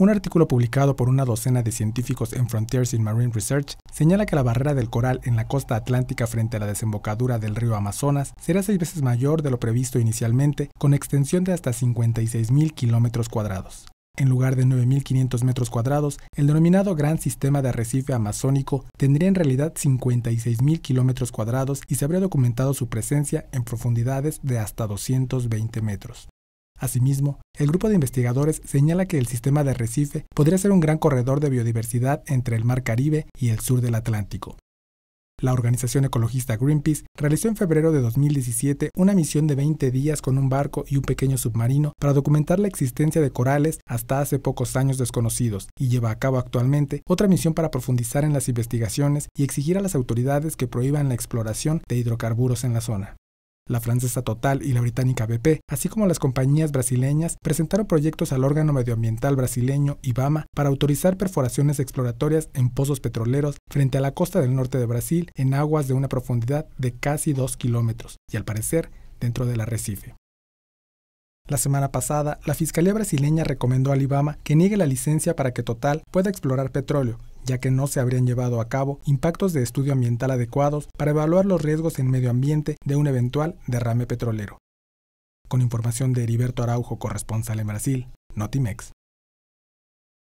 Un artículo publicado por una docena de científicos en Frontiers in Marine Research señala que la barrera del coral en la costa atlántica frente a la desembocadura del río Amazonas será seis veces mayor de lo previsto inicialmente, con extensión de hasta 56.000 kilómetros cuadrados. En lugar de 9.500 metros cuadrados, el denominado Gran Sistema de Arrecife Amazónico tendría en realidad 56.000 kilómetros cuadrados y se habría documentado su presencia en profundidades de hasta 220 metros. Asimismo, el grupo de investigadores señala que el sistema de Recife podría ser un gran corredor de biodiversidad entre el Mar Caribe y el sur del Atlántico. La organización ecologista Greenpeace realizó en febrero de 2017 una misión de 20 días con un barco y un pequeño submarino para documentar la existencia de corales hasta hace pocos años desconocidos y lleva a cabo actualmente otra misión para profundizar en las investigaciones y exigir a las autoridades que prohíban la exploración de hidrocarburos en la zona la francesa Total y la británica BP, así como las compañías brasileñas, presentaron proyectos al órgano medioambiental brasileño IBAMA para autorizar perforaciones exploratorias en pozos petroleros frente a la costa del norte de Brasil en aguas de una profundidad de casi 2 kilómetros y al parecer dentro del arrecife. La semana pasada, la Fiscalía brasileña recomendó al Ibama que niegue la licencia para que Total pueda explorar petróleo, ya que no se habrían llevado a cabo impactos de estudio ambiental adecuados para evaluar los riesgos en medio ambiente de un eventual derrame petrolero. Con información de Heriberto Araujo, corresponsal en Brasil, Notimex.